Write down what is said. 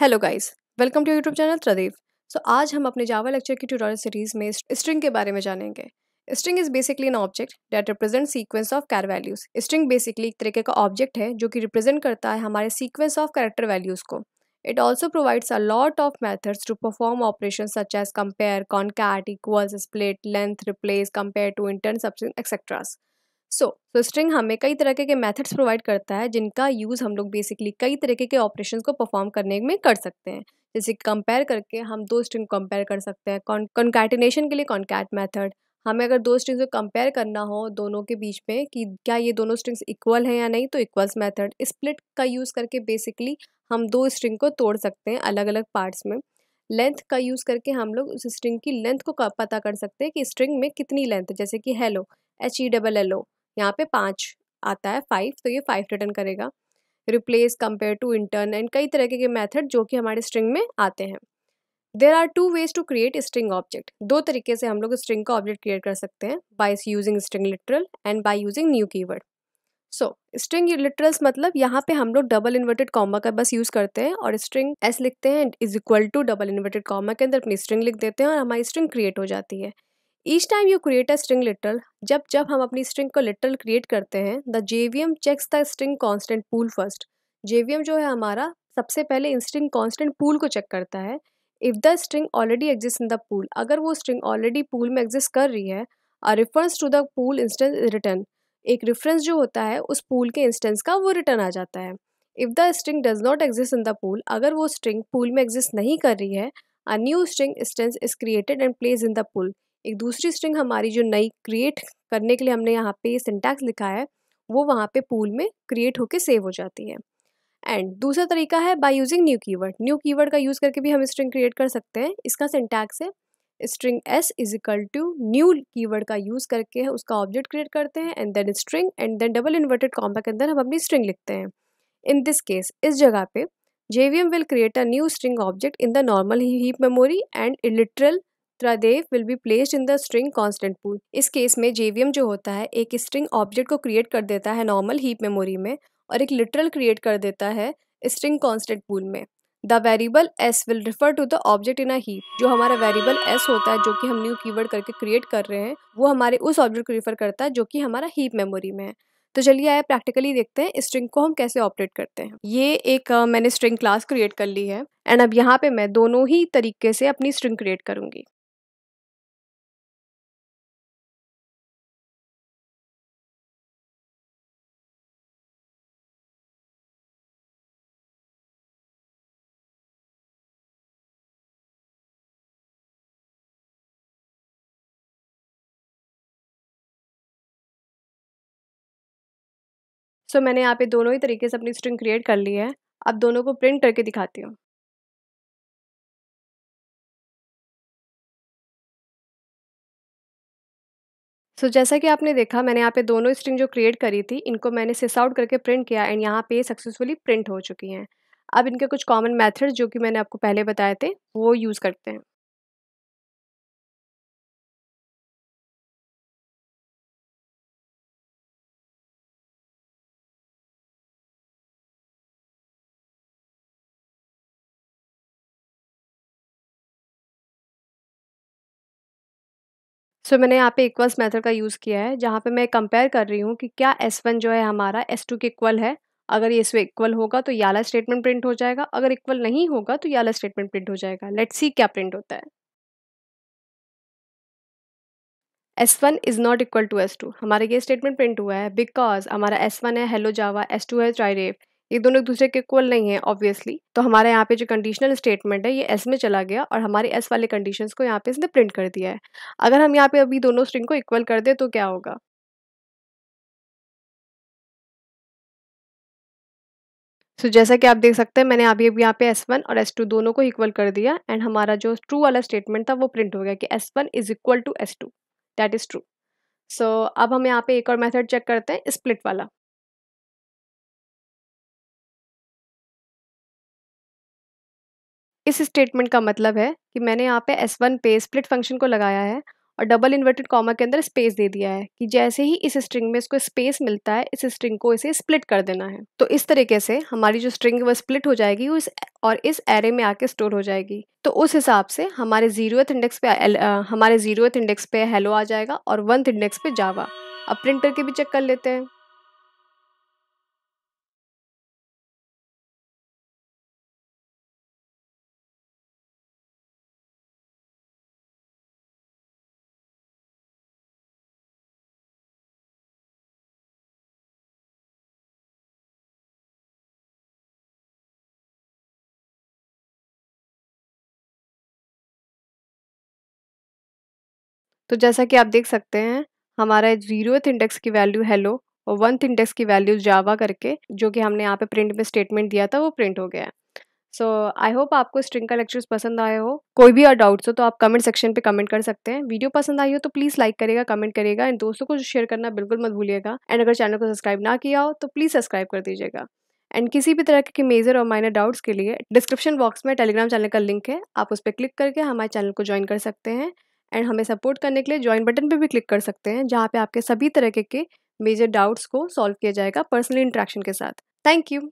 hello guys welcome to YouTube channel Pradeep so आज हम अपने जावा लेक्चर की ट्यूटोरियल सीरीज में स्ट्रिंग के बारे में जानेंगे string is basically an object that represent sequence of char values string basically एक तरीके का ऑब्जेक्ट है जो कि रिप्रेजेंट करता है हमारे सीक्वेंस ऑफ कैरेक्टर वैल्यूज को it also provides a lot of methods to perform operation such as compare concat equals split length replace compare to intern substring etcetera so so, string हमें कई तरह के methods provide करता है जिनका use हम लोग बेसिकली कई तरीके के ऑपरेशन को परफॉर्म करने में कर सकते हैं जैसे कंपेयर करके हम दो स्ट्रिंग कंपेयर कर सकते हैं कॉन्कैटिनेशन के लिए कॉन्कैट मेथड हमें अगर दो स्ट्रिंग्स को कंपेयर करना हो दोनों के बीच में कि क्या ये दोनों स्ट्रिंग्स इक्वल हैं या नहीं तो इक्वल्स मेथड स्प्लिट का यूज़ करके बेसिकली हम दो स्ट्रिंग को तोड़ सकते हैं अलग अलग पार्ट्स में लेंथ का यूज़ करके हम लोग उस स्ट्रिंग की लेंथ को पता कर सकते हैं कि स्ट्रिंग में कितनी लेंथ है जैसे कि hello H E double L O यहाँ पे पाँच आता है फाइव तो ये फाइव रिटर्न करेगा replace compare to intern and कई तरह के मैथड जो कि हमारे स्ट्रिंग में आते हैं there are two ways to create string object दो तरीके से हम लोग स्ट्रिंग का ऑब्जेक्ट क्रिएट कर सकते हैं by using string literal and by using new keyword so string literals मतलब यहाँ पे हम लोग डबल इन्वर्टेड कॉमा का बस यूज़ करते हैं और स्ट्रिंग एस लिखते हैं is equal to double inverted comma के अंदर अपनी स्ट्रिंग लिख देते हैं और हमारी स्ट्रिंग क्रिएट हो जाती है each time you create a string literal जब जब हम अपनी स्ट्रिंग को लिटल क्रिएट करते हैं the JVM checks the string constant pool first JVM जो है हमारा सबसे पहले स्ट्रिंग कॉन्स्टेंट पूल को चेक करता है if the string already exist in the pool अगर वो स्ट्रिंग ऑलरेडी पूल में एग्जिस्ट कर रही है a reference to the pool instance return एक रेफरेंस जो होता है उस पूल के इंस्टेंस का वो रिटर्न आ जाता है if the string does not exist in the pool अगर वो स्ट्रिंग पूल में एग्जिस्ट नहीं कर रही है a new string instance is created and place in the pool एक दूसरी स्ट्रिंग हमारी जो नई क्रिएट करने के लिए हमने यहाँ पे सिंटैक्स लिखा है वो वहाँ पे पूल में क्रिएट होके सेव हो जाती है एंड दूसरा तरीका है by using new keyword new keyword का यूज़ करके भी हम स्ट्रिंग क्रिएट कर सकते हैं इसका सिंटैक्स है string S is equal to new keyword का यूज़ करके उसका ऑब्जेक्ट क्रिएट करते हैं and then string and then double inverted compact के अंदर हम अपनी स्ट्रिंग लिखते हैं इन दिस केस इस जगह पे JVM will create a new string object in the normal heap memory and इलिटरल त्रादेव will be placed in the string constant pool इस केस में जेवीएम जो होता है एक स्ट्रिंग ऑब्जेक्ट को क्रिएट कर देता है नॉर्मल हीप मेमोरी में और एक लिटरल क्रिएट कर देता है स्ट्रिंग कॉन्स्टेंट पूल में the variable S will refer to the object in a heap जो हमारा वेरिएबल एस होता है जो कि हम न्यू कीवर्ड करके क्रिएट कर रहे हैं वो हमारे उस ऑब्जेक्ट को रिफर करता है जो कि हमारा हीप मेमोरी में है तो चलिए आए प्रैक्टिकली देखते हैं स्ट्रिंग को हम कैसे ऑपरेट करते हैं ये एक uh, मैंने स्ट्रिंग क्लास क्रिएट कर ली है एंड अब यहाँ पे मैं दोनों ही तरीके से अपनी स्ट्रिंग क्रिएट करूंगी सो so, मैंने यहाँ पे दोनों ही तरीके से अपनी स्ट्रिंग क्रिएट कर ली है अब दोनों को प्रिंट करके दिखाती हूँ सो so, जैसा कि आपने देखा मैंने यहाँ पे दोनों स्ट्रिंग जो क्रिएट करी थी इनको मैंने सिस आउट करके प्रिंट किया एंड यहाँ पे सक्सेसफुली प्रिंट हो चुकी हैं अब इनके कुछ कॉमन मेथड जो कि मैंने आपको पहले बताए थे वो यूज़ करते हैं सो मैंने यहाँ पे इक्वल्स मेथड का यूज़ किया है जहाँ पे मैं कंपेयर कर रही हूँ कि क्या एस वन जो है हमारा एस टू के इक्वल है अगर ये इसमें इक्वल होगा तो याला स्टेटमेंट प्रिंट हो जाएगा अगर इक्वल नहीं होगा तो याला स्टेटमेंट प्रिंट हो जाएगा लेट सी क्या प्रिंट होता है S one is not equal to S two हमारा ये स्टेटमेंट प्रिंट हुआ है बिकॉज हमारा एस वन है हेलो जावा एस टू है ट्राई रेफ ये दोनों एक दूसरे के इक्वल नहीं है ऑब्वियसली तो हमारे यहाँ पे जो कंडीशनल स्टेटमेंट है ये एस में चला गया और हमारे एस वाले कंडीशन को यहाँ पे इसने प्रिंट कर दिया है अगर हम यहाँ पे अभी दोनों स्ट्रिंग को इक्वल कर दे तो क्या होगा सो so, जैसा कि आप देख सकते हैं मैंने अभी अभी यहाँ पे एस वन और एस टू दोनों को इक्वल कर दिया एंड हमारा जो ट्रू वाला स्टेटमेंट था वो प्रिंट हो गया कि S one is equal to S two that is true so अब हम यहाँ पे एक और मेथड चेक करते हैं स्प्लिट वाला इस स्टेटमेंट का मतलब है कि मैंने यहाँ पे एस वन पे स्प्लिट फंक्शन को लगाया है और डबल इन्वर्टेड कॉमा के अंदर स्पेस दे दिया है कि जैसे ही इस स्ट्रिंग में इसको स्पेस मिलता है इस स्ट्रिंग को इसे स्प्लिट कर देना है तो इस तरीके से हमारी जो स्ट्रिंग वो स्प्लिट हो जाएगी उस और इस एरे में आके स्टोर हो जाएगी तो उस हिसाब से हमारे जीरोथ इंडेक्स पे आ, हमारे जीरोथ इंडेक्स पे हेलो आ जाएगा और वंथ इंडेक्स पे जावा अब प्रिंटर के भी चेक कर लेते हैं तो जैसा कि आप देख सकते हैं हमारा जीरोथ इंडेक्स की वैल्यू हेलो और वंथ इंडेक्स की वैल्यू जावा करके जो कि हमने यहाँ पे प्रिंट में स्टेटमेंट दिया था वो प्रिंट हो गया है सो आई होप आपको स्ट्रिंग का लेक्चर्स पसंद आए हो कोई भी और डाउट्स हो तो आप कमेंट सेक्शन पे कमेंट कर सकते हैं वीडियो पसंद आई हो तो प्लीज़ लाइक करेगा कमेंट करेगा एंड दोस्तों को शेयर करना बिल्कुल मत भूलिएगा एंड अगर चैनल को सब्सक्राइब ना किया हो तो प्लीज़ सब्सक्राइब कर दीजिएगा एंड किसी भी तरह के मेजर और माइनर डाउट्स के लिए डिस्क्रिप्शन बॉक्स में टेलीग्राम चैनल का लिंक है आप उस पर क्लिक करके हमारे चैनल को ज्वाइन कर सकते हैं एंड हमें सपोर्ट करने के लिए ज्वाइन बटन पर भी क्लिक कर सकते हैं जहाँ पे आपके सभी तरह के मेजर डाउट्स को सॉल्व किया जाएगा पर्सनल इंट्रैक्शन के साथ थैंक यू